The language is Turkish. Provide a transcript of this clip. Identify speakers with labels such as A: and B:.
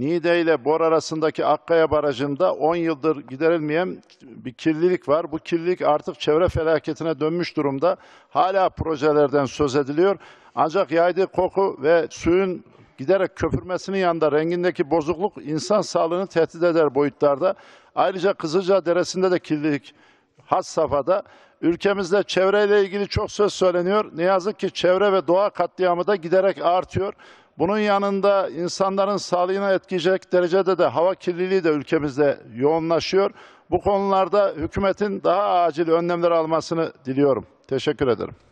A: Niğde ile Bor arasındaki Akkaya Barajı'nda 10 yıldır giderilmeyen bir kirlilik var. Bu kirlilik artık çevre felaketine dönmüş durumda. Hala projelerden söz ediliyor. Ancak yaydığı koku ve suyun giderek köpürmesinin yanında rengindeki bozukluk insan sağlığını tehdit eder boyutlarda. Ayrıca Kızılca Deresi'nde de kirlilik has safhada. Ülkemizde çevreyle ilgili çok söz söyleniyor. Ne yazık ki çevre ve doğa katliamı da giderek artıyor. Bunun yanında insanların sağlığına etkileyecek derecede de hava kirliliği de ülkemizde yoğunlaşıyor. Bu konularda hükümetin daha acil önlemler almasını diliyorum. Teşekkür ederim.